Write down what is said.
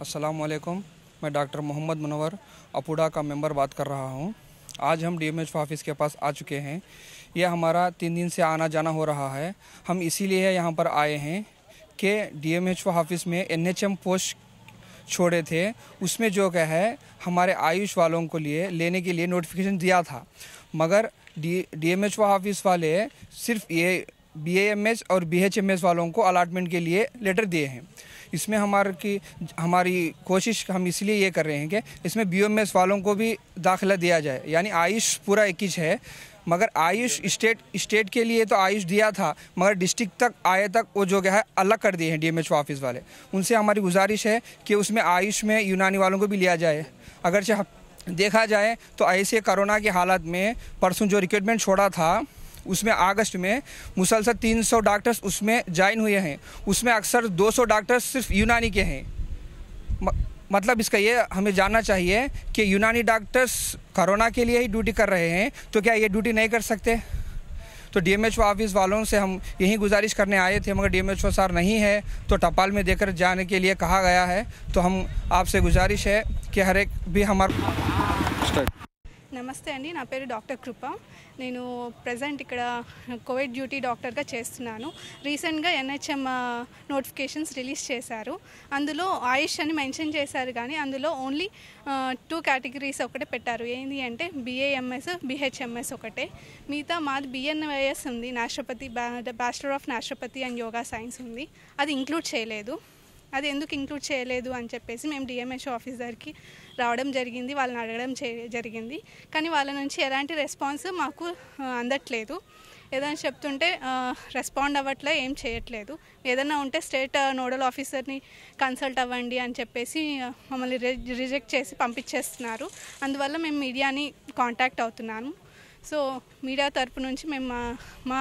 असलकम मैं doctor Mohammad manoeuvre अपूडा का मेंबर बात कर रहा हूँ आज हम डी एम ऑफिस के पास आ चुके हैं यह हमारा तीन दिन से आना जाना हो रहा है हम इसीलिए यहाँ पर आए हैं कि डी एम ऑफिस में एनएचएम पोस्ट छोड़े थे उसमें जो क्या है हमारे आयुष वालों को लिए लेने के लिए नोटिफिकेशन दिया था मगर D D M H office वाले सिर्फ ये बीएएमएस और बीएचएमएस वालों को अलाटमेंट के लिए लेटर दिए हैं इसमें हमारे की हमारी कोशिश हम इसलिए ये कर रहे हैं कि इसमें बीओएमएस वालों को भी दाखिला दिया जाए यानी आयुष पूरा इक्कीस है मगर आयुष स्टेट स्टेट के लिए तो आयुष दिया था मगर डिस्ट्रिक्ट तक आए तक वो जो क्या है अलग कर दिए हैं डीएमएच ऑफिस वाले उनसे हमारी गुजारिश है कि उसमें आयुष में यूनानी वालों को भी लिया जाए अगरचे देखा जाए तो ऐसे कोरोना के हालत में परसों जो रिक्रूटमेंट छोड़ा था उसमें अगस्त में मुसलसल 300 डॉक्टर्स उसमें ज्वाइन हुए हैं उसमें अक्सर 200 डॉक्टर्स सिर्फ यूनानी के हैं मतलब इसका ये हमें जानना चाहिए कि यूनानी डॉक्टर्स कोरोना के लिए ही ड्यूटी कर रहे हैं तो क्या ये ड्यूटी नहीं कर सकते तो डी ऑफिस वालों से हम यही गुजारिश करने आए थे मगर डी एम सर नहीं है तो टपाल में देकर जाने के लिए कहा गया है तो हम आपसे गुजारिश है कि हर एक भी हमारा నమస్తే అండి నా పేరు డాక్టర్ కృప నేను ప్రజెంట్ ఇక్కడ కోవిడ్ డ్యూటీ డాక్టర్గా చేస్తున్నాను రీసెంట్గా ఎన్హెచ్ఎం నోటిఫికేషన్స్ రిలీజ్ చేశారు అందులో ఆయుష్ అని మెన్షన్ చేశారు కానీ అందులో ఓన్లీ టూ కేటగిరీస్ ఒకటే పెట్టారు ఏంటి అంటే బిఏఎంఎస్ బిహెచ్ఎంఎస్ ఒకటే మిగతా మాది బిఎన్వైఎస్ ఉంది naturopathy bachelor of naturopathy and yoga science ఉంది అది ఇంక్లూడ్ చేయలేదు అది ఎందుకు ఇంక్లూడ్ చేయలేదు అని చెప్పేసి మేము డిఎంఎస్ఓ ఆఫీసర్కి రావడం జరిగింది వాళ్ళని అడగడం జరిగింది కానీ వాళ్ళ నుంచి ఎలాంటి రెస్పాన్స్ మాకు అందట్లేదు ఏదైనా చెప్తుంటే రెస్పాండ్ అవ్వట్లే ఏం చేయట్లేదు ఏదైనా ఉంటే స్టేట్ నోడల్ ఆఫీసర్ని కన్సల్ట్ అవ్వండి అని చెప్పేసి మమ్మల్ని రిజెక్ట్ చేసి పంపించేస్తున్నారు అందువల్ల మేము మీడియాని కాంటాక్ట్ అవుతున్నాము సో మీడియా తరపు నుంచి మేము మా